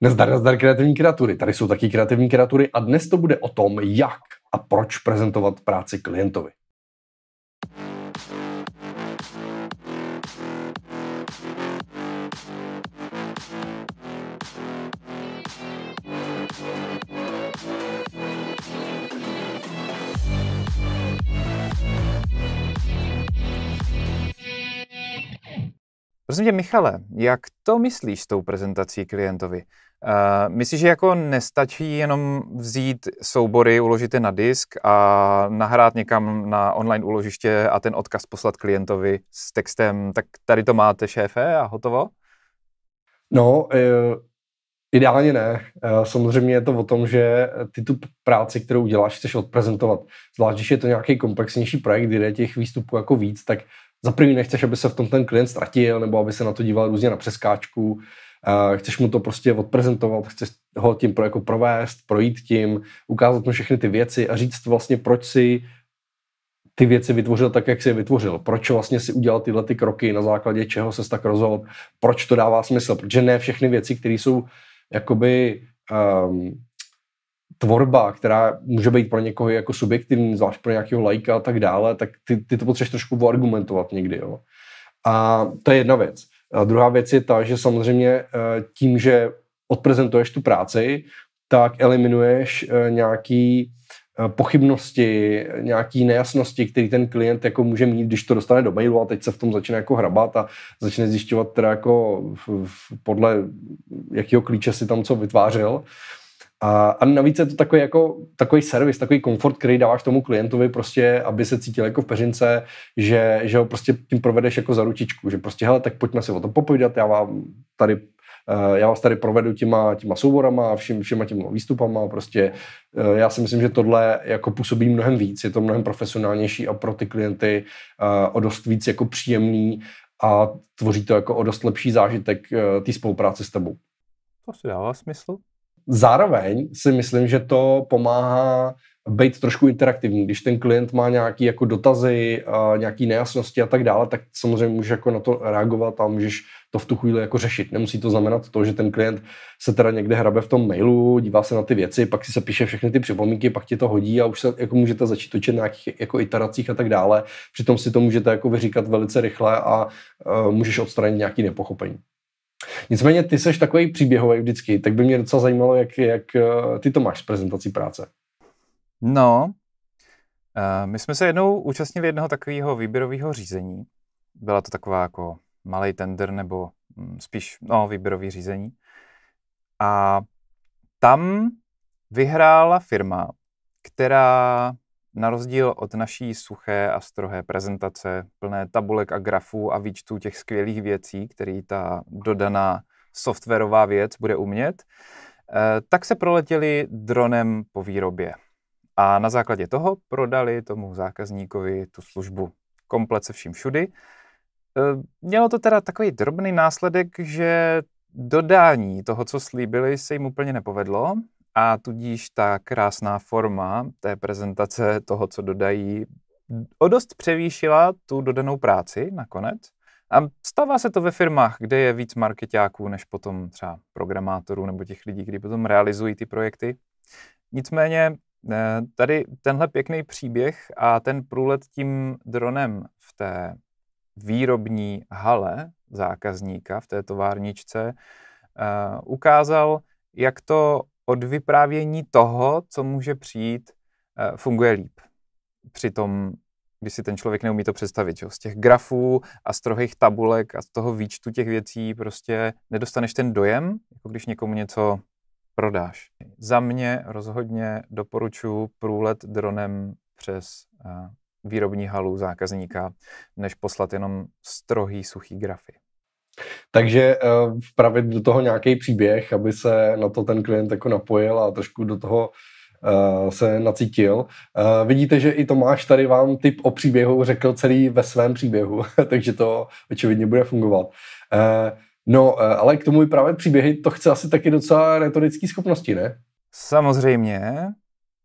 Nazdar, nazdar kreativní kreatury. Tady jsou taky kreativní kreatury a dnes to bude o tom, jak a proč prezentovat práci klientovi. Prosím tě, Michale, jak to myslíš s tou prezentací klientovi? Uh, myslíš, že jako nestačí jenom vzít soubory, uložit je na disk a nahrát někam na online úložiště a ten odkaz poslat klientovi s textem, tak tady to máte, šéfe, a hotovo? No, uh, ideálně ne. Uh, samozřejmě je to o tom, že ty tu práci, kterou děláš, chceš odprezentovat. Zvlášť, když je to nějaký komplexnější projekt, kde je těch výstupů jako víc, tak za první nechceš, aby se v tom ten klient ztratil, nebo aby se na to díval různě na přeskáčku. Chceš mu to prostě odprezentovat, chceš ho tím pro, jako provést, projít tím, ukázat mu všechny ty věci a říct vlastně, proč si ty věci vytvořil tak, jak si je vytvořil. Proč vlastně si udělal tyhle ty kroky, na základě čeho se tak rozhodl, proč to dává smysl. Protože ne všechny věci, které jsou jakoby um, tvorba, která může být pro někoho jako subjektivní, zvlášť pro nějakého lajka a tak dále, tak ty, ty to potřebuješ trošku argumentovat někdy. Jo. A to je jedna věc. A druhá věc je ta, že samozřejmě eh, tím, že odprezentuješ tu práci, tak eliminuješ eh, nějaký eh, pochybnosti, nějaký nejasnosti, který ten klient jako může mít, když to dostane do mailu a teď se v tom začne jako hrabat a začne zjišťovat teda jako podle jakého klíče si tam co vytvářel, a, a navíc je to takový, jako, takový servis, takový komfort, který dáváš tomu klientovi prostě, aby se cítil jako v peřince, že, že ho prostě tím provedeš jako za ručičku, že prostě hele, tak pojďme si o tom popovídat, já vám tady eh, já vás tady provedu těma, těma souborama, všim, všema těma výstupama, prostě eh, já si myslím, že tohle jako působí mnohem víc, je to mnohem profesionálnější a pro ty klienty eh, o dost víc jako příjemný a tvoří to jako o dost lepší zážitek té spolupráce s tebou. To si dává smysl. Zároveň si myslím, že to pomáhá být trošku interaktivní. Když ten klient má nějaké jako dotazy, nějaké nejasnosti a tak dále, tak samozřejmě můžeš jako na to reagovat a můžeš to v tu chvíli jako řešit. Nemusí to znamenat to, že ten klient se teda někde hrabe v tom mailu, dívá se na ty věci, pak si se píše všechny ty připomínky, pak ti to hodí a už se jako můžete začít točit na nějakých jako iteracích a tak dále. Přitom si to můžete jako vyříkat velice rychle a uh, můžeš odstranit nějaké nepochopení. Nicméně ty seš takový příběhový vždycky, tak by mě docela zajímalo, jak, jak eh, ty to máš s prezentací práce. No, eh, my jsme se jednou účastnili jednoho takového výběrového řízení. Byla to taková jako malý tender nebo mm, spíš no, výběrový řízení. A tam vyhrála firma, která na rozdíl od naší suché a strohé prezentace, plné tabulek a grafů a výčtů těch skvělých věcí, který ta dodaná softwarová věc bude umět, eh, tak se proletěli dronem po výrobě. A na základě toho prodali tomu zákazníkovi tu službu. Komplet se vším všudy. Eh, mělo to teda takový drobný následek, že dodání toho, co slíbili, se jim úplně nepovedlo a tudíž ta krásná forma té prezentace toho, co dodají, o dost převýšila tu dodanou práci nakonec. A stává se to ve firmách, kde je víc marketáků než potom třeba programátorů nebo těch lidí, kteří potom realizují ty projekty. Nicméně eh, tady tenhle pěkný příběh a ten průlet tím dronem v té výrobní hale zákazníka v té továrničce eh, ukázal, jak to od vyprávění toho, co může přijít, eh, funguje líp. Přitom, když si ten člověk neumí to představit, že? z těch grafů a z trohých tabulek a z toho výčtu těch věcí prostě nedostaneš ten dojem, jako když někomu něco prodáš. Za mě rozhodně doporučuji průlet dronem přes eh, výrobní halu zákazníka, než poslat jenom strohý, suchý grafy. Takže uh, vpravit do toho nějaký příběh, aby se na to ten klient jako napojil a trošku do toho uh, se nacítil. Uh, vidíte, že i Tomáš tady vám typ o příběhu řekl celý ve svém příběhu, takže to očividně bude fungovat. Uh, no, ale k tomu vyprávět příběhy, to chce asi taky docela retorické schopnosti, ne? Samozřejmě.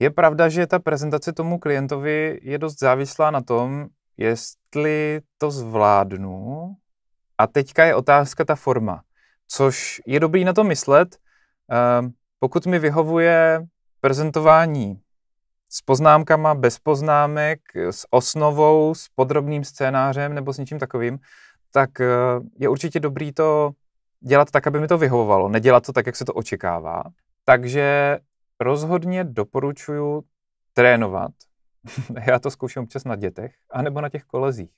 Je pravda, že ta prezentace tomu klientovi je dost závislá na tom, jestli to zvládnu a teďka je otázka ta forma, což je dobrý na to myslet, ehm, pokud mi vyhovuje prezentování s poznámkama, bez poznámek, s osnovou, s podrobným scénářem nebo s něčím takovým, tak eh, je určitě dobrý to dělat tak, aby mi to vyhovovalo, nedělat to tak, jak se to očekává. Takže rozhodně doporučuji trénovat. Já to zkouším občas na dětech, anebo na těch kolezích.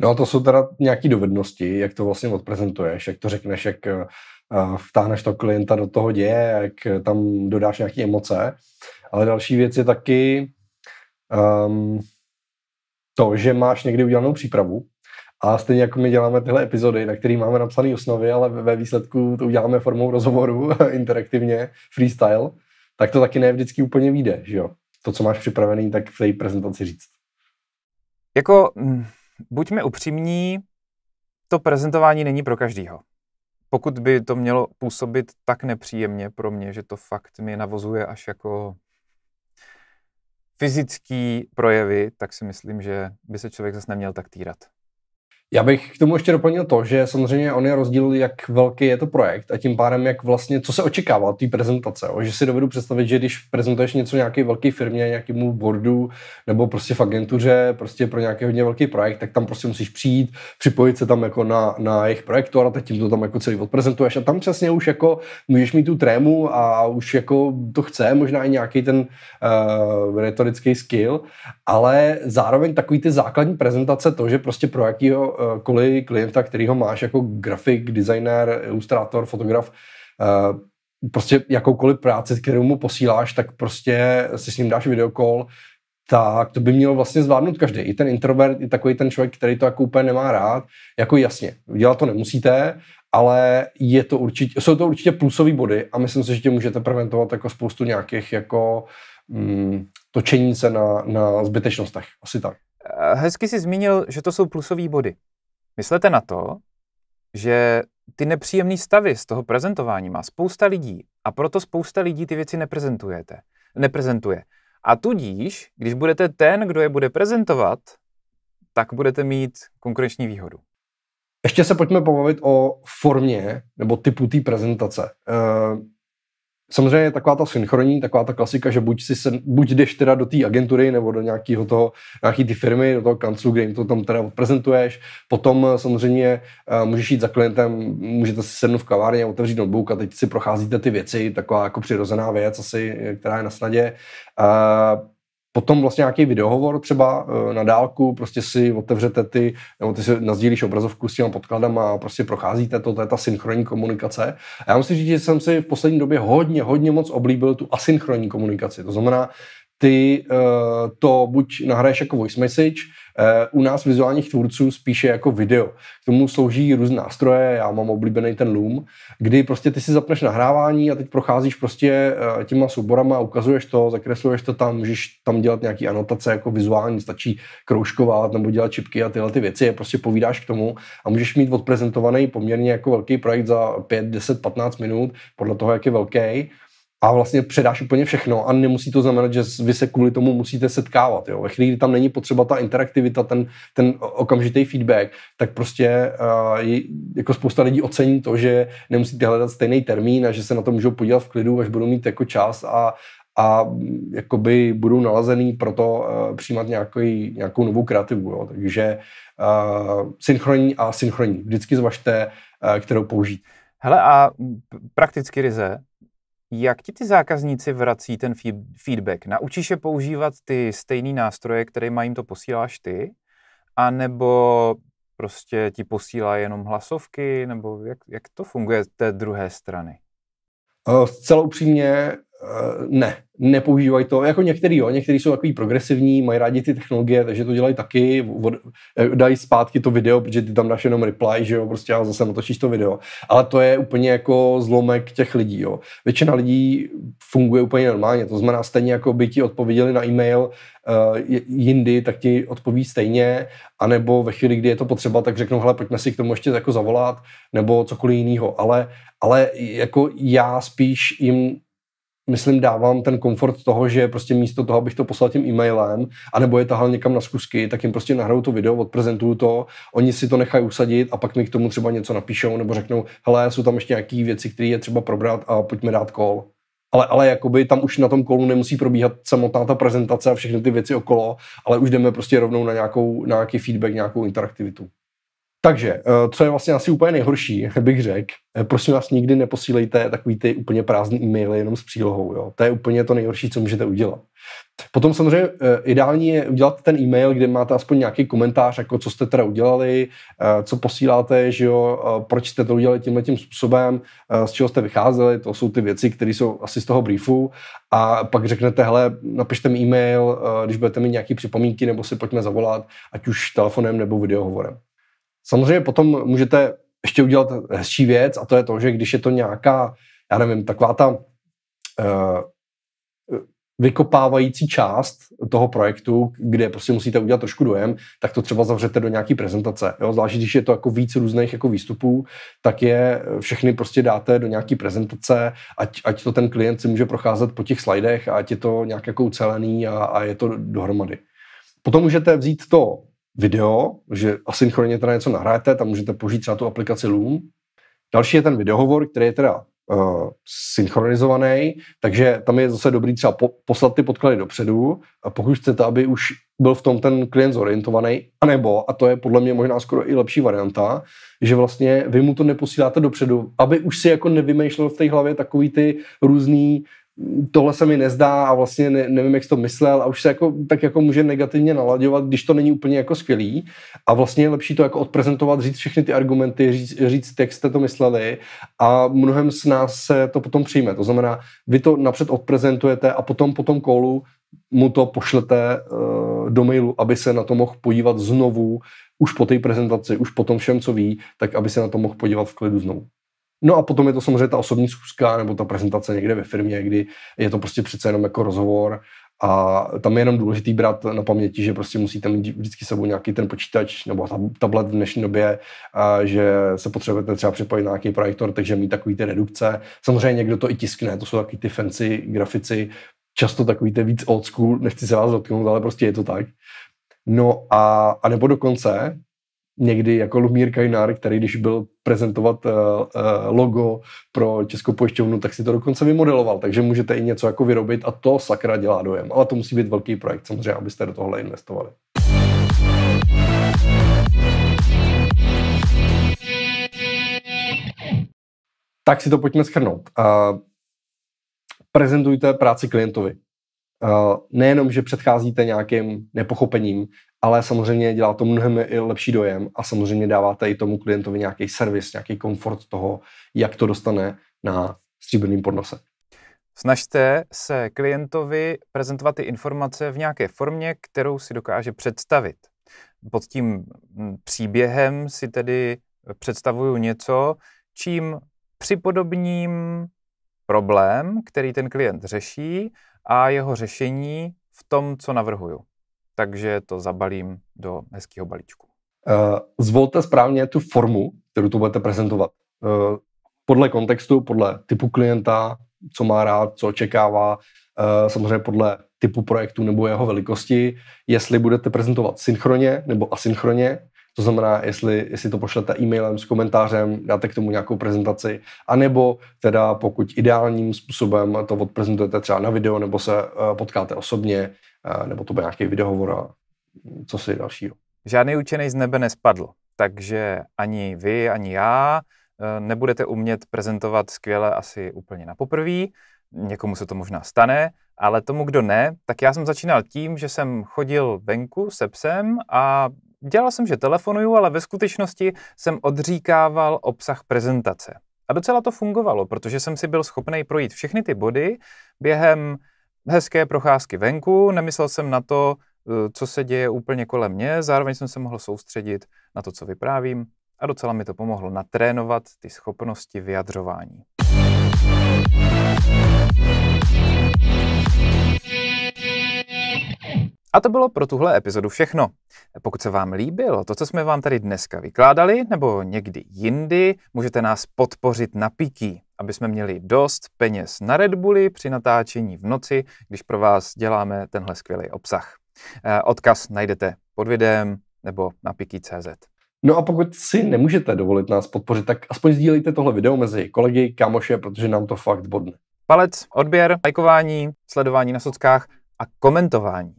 No a to jsou teda nějaké dovednosti, jak to vlastně odprezentuješ, jak to řekneš, jak eh, vtáhneš to klienta do toho děje, jak tam dodáš nějaké emoce. Ale další věc je taky um, to, že máš někdy udělanou přípravu, a stejně jako my děláme tyhle epizody, na který máme napsané osnovy, ale ve výsledku to uděláme formou rozhovoru, interaktivně, freestyle, tak to taky ne vždycky úplně vyjde, že jo? To, co máš připravený, tak v té prezentaci říct. Jako, mm, buďme upřímní, to prezentování není pro každýho. Pokud by to mělo působit tak nepříjemně pro mě, že to fakt mi navozuje až jako fyzický projevy, tak si myslím, že by se člověk zase neměl tak týrat. Já bych k tomu ještě doplnil to, že samozřejmě on je rozdíl, jak velký je to projekt a tím pádem, jak vlastně, co se očekává od té prezentace. O, že si dovedu představit, že když prezentuješ něco nějaké velké firmě, nějakému boardu nebo prostě v agentuře, prostě pro nějaký hodně velký projekt, tak tam prostě musíš přijít, připojit se tam jako na, na jejich projektor a teď tím to tam jako celý odprezentuješ a tam přesně už jako můžeš mít tu trému a už jako to chce, možná i nějaký ten uh, retorický skill, ale zároveň takový ty základní prezentace, to, že prostě pro jakýho Eh, kolej klienta, ho máš jako grafik, designer, ilustrátor, fotograf, eh, prostě jakoukoliv práci, kterou mu posíláš, tak prostě si s ním dáš videokol, tak to by mělo vlastně zvládnout každý. I ten introvert, i takový ten člověk, který to jako úplně nemá rád, jako jasně, dělat to nemusíte, ale je to určitě, jsou to určitě plusové body a myslím si, že tě můžete preventovat jako spoustu nějakých jako mm, točení se na, na zbytečnostech. Asi tak. Eh, hezky jsi zmínil, že to jsou plusové body. Myslete na to, že ty nepříjemné stavy z toho prezentování má spousta lidí a proto spousta lidí ty věci neprezentujete, neprezentuje. A tudíž, když budete ten, kdo je bude prezentovat, tak budete mít konkurenční výhodu. Ještě se pojďme pobavit o formě nebo typu té prezentace. Eh, Samozřejmě je taková ta synchronní, taková ta klasika, že buď, si se, buď jdeš teda do té agentury nebo do nějakého toho, nějaký ty firmy, do toho kanclu, kde jim to tam teda prezentuješ. Potom eh, samozřejmě eh, můžeš jít za klientem, můžete si sednout v kavárně, otevřít notebook a teď si procházíte ty věci, taková jako přirozená věc asi, eh, která je na snadě potom vlastně nějaký videohovor třeba eh, na dálku, prostě si otevřete ty, nebo ty si nazdílíš obrazovku s těma podkladem a prostě procházíte to, to je ta synchronní komunikace. A já musím říct, že jsem si v poslední době hodně, hodně moc oblíbil tu asynchronní komunikaci. To znamená, ty uh, to buď nahraješ jako voice message, uh, u nás vizuálních tvůrců spíše jako video. K tomu slouží různé nástroje, já mám oblíbený ten Loom, kdy prostě ty si zapneš nahrávání a teď procházíš prostě uh, těma souborama, ukazuješ to, zakresluješ to tam, můžeš tam dělat nějaký anotace jako vizuální, stačí kroužkovat nebo dělat čipky a tyhle ty věci, je prostě povídáš k tomu a můžeš mít odprezentovaný poměrně jako velký projekt za 5, 10, 15 minut, podle toho, jak je velký a vlastně předáš úplně všechno a nemusí to znamenat, že vy se kvůli tomu musíte setkávat. Jo. Ve chvíli, kdy tam není potřeba ta interaktivita, ten, ten okamžitý feedback, tak prostě uh, jako spousta lidí ocení to, že nemusíte hledat stejný termín a že se na to můžou podívat v klidu, až budou mít jako čas a, a mm, jakoby budou nalazený pro to uh, přijímat nějaký, nějakou novou kreativu. Jo. Takže uh, synchronní a synchronní. Vždycky zvažte, uh, kterou použít. Hele a prakticky ryze, jak ti ty zákazníci vrací ten feedback? Naučíš je používat ty stejné nástroje, které mají to posíláš ty? A nebo prostě ti posílá jenom hlasovky? Nebo jak, jak to funguje z té druhé strany? Zcela upřímně, Eh, ne, nepoužívají to, jako některý jo, některý jsou takový progresivní, mají rádi ty technologie, takže to dělají taky, od, eh, dají zpátky to video, protože ty tam dáš jenom reply, že jo, prostě já zase natočíš to video. Ale to je úplně jako zlomek těch lidí, jo. Většina lidí funguje úplně normálně, to znamená stejně jako by ti odpověděli na e-mail uh, jindy, tak ti odpoví stejně, anebo ve chvíli, kdy je to potřeba, tak řeknou, hele, pojďme si k tomu ještě jako zavolat, nebo cokoliv jiného, ale, ale jako já spíš jim myslím, dávám ten komfort toho, že prostě místo toho, abych to poslal tím e-mailem, anebo je tahal někam na zkusky, tak jim prostě nahraju to video, odprezentuju to, oni si to nechají usadit a pak mi k tomu třeba něco napíšou nebo řeknou, hele, jsou tam ještě nějaké věci, které je třeba probrat a pojďme dát kol. Ale, ale jakoby tam už na tom kolu nemusí probíhat samotná ta prezentace a všechny ty věci okolo, ale už jdeme prostě rovnou na, nějakou, na nějaký feedback, nějakou interaktivitu. Takže, eh, co je vlastně asi úplně nejhorší, bych řekl, eh, prosím vás, nikdy neposílejte takový ty úplně prázdný e-maily jenom s přílohou. Jo? To je úplně to nejhorší, co můžete udělat. Potom samozřejmě eh, ideální je udělat ten e-mail, kde máte aspoň nějaký komentář, jako co jste teda udělali, co posíláte, že jo, proč jste to udělali tímhle tím způsobem, z čeho jste vycházeli, to jsou ty věci, které jsou asi z toho briefu a pak řeknete, hele, napište mi e-mail, když budete mít nějaké připomínky, nebo si pojďme zavolat, ať už telefonem nebo videohovorem. Samozřejmě potom můžete ještě udělat hezčí věc a to je to, že když je to nějaká, já nevím, taková ta uh, vykopávající část toho projektu, kde prostě musíte udělat trošku dojem, tak to třeba zavřete do nějaký prezentace. Jo? Zvlášť, když je to jako víc různých jako výstupů, tak je eh, všechny prostě dáte do nějaký prezentace, ať, ať to ten klient si může procházet po těch slidech, a ať je to nějak jako ucelený a, a je to dohromady. Potom můžete vzít to video, že asynchronně teda něco nahráte, tam můžete použít třeba tu aplikaci Loom. Další je ten videohovor, který je teda eh, synchronizovaný, takže tam je zase dobrý třeba po, poslat ty podklady dopředu, a pokud chcete, aby už byl v tom ten klient zorientovaný, anebo, a to je podle mě možná skoro i lepší varianta, že vlastně vy mu to neposíláte dopředu, aby už si jako nevymýšlel v té hlavě takový ty různý tohle se mi nezdá a vlastně ne, nevím, jak jsi to myslel a už se jako, tak jako může negativně nalaďovat, když to není úplně jako skvělý a vlastně je lepší to jako odprezentovat, říct všechny ty argumenty, říct, říct jak jste to mysleli a mnohem z nás se to potom přijme. To znamená, vy to napřed odprezentujete a potom po tom kolu mu to pošlete uh, do mailu, aby se na to mohl podívat znovu, už po té prezentaci, už po tom všem, co ví, tak aby se na to mohl podívat v klidu znovu. No a potom je to samozřejmě ta osobní zkuska nebo ta prezentace někde ve firmě, kdy je to prostě přece jenom jako rozhovor a tam je jenom důležitý brát na paměti, že prostě musíte mít vždycky sebou nějaký ten počítač nebo tablet v dnešní době, a že se potřebujete třeba připojit na nějaký projektor, takže mít takový ty redukce. Samozřejmě někdo to i tiskne, to jsou takový ty fancy grafici, často takový ty víc old school, nechci se vás dotknout, ale prostě je to tak. No a, a nebo dokonce někdy jako Lumír Kajnár, který když byl prezentovat uh, logo pro Českou pojišťovnu, tak si to dokonce vymodeloval, takže můžete i něco jako vyrobit a to sakra dělá dojem. Ale to musí být velký projekt samozřejmě, abyste do tohle investovali. Tak si to pojďme schrnout. Uh, prezentujte práci klientovi. Eh, nejenom, že předcházíte nějakým nepochopením, ale samozřejmě dělá to mnohem i lepší dojem a samozřejmě dáváte i tomu klientovi nějaký servis, nějaký komfort toho, jak to dostane na stříbrným podnose. Snažte se klientovi prezentovat ty informace v nějaké formě, kterou si dokáže představit. Pod tím mm, příběhem si tedy představuju něco, čím připodobním problém, který ten klient řeší, a jeho řešení v tom, co navrhuju. Takže to zabalím do hezkého balíčku. Eh, zvolte správně tu formu, kterou tu budete prezentovat. Eh, podle kontextu, podle typu klienta, co má rád, co očekává, eh, samozřejmě podle typu projektu nebo jeho velikosti, jestli budete prezentovat synchronně nebo asynchronně, to znamená, jestli, jestli to pošlete e-mailem s komentářem, dáte k tomu nějakou prezentaci, anebo teda pokud ideálním způsobem to odprezentujete třeba na video, nebo se eh, potkáte osobně, eh, nebo to bude nějaký videohovor a co si dalšího. Žádný učený z nebe nespadl, takže ani vy, ani já eh, nebudete umět prezentovat skvěle asi úplně na poprví. Někomu se to možná stane, ale tomu, kdo ne, tak já jsem začínal tím, že jsem chodil venku se psem a Dělal jsem, že telefonuju, ale ve skutečnosti jsem odříkával obsah prezentace. A docela to fungovalo, protože jsem si byl schopný projít všechny ty body během hezké procházky venku, nemyslel jsem na to, eh, co se děje úplně kolem mě, zároveň jsem se mohl soustředit na to, co vyprávím a docela mi to pomohlo natrénovat ty schopnosti vyjadřování. A to bylo pro tuhle epizodu všechno. Pokud se vám líbilo to, co jsme vám tady dneska vykládali, nebo někdy jindy, můžete nás podpořit na píky, aby jsme měli dost peněz na Red Bulli při natáčení v noci, když pro vás děláme tenhle skvělý obsah. Eh, odkaz najdete pod videem nebo na piki.cz. No a pokud si nemůžete dovolit nás podpořit, tak aspoň sdílejte tohle video mezi kolegy, kamoše, protože nám to fakt bodne. Palec, odběr, lajkování, sledování na sockách a komentování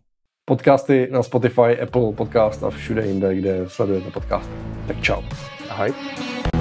podcasty na Spotify, Apple Podcast a všude jinde, kde sledujete podcast. Tak čau. Ahoj.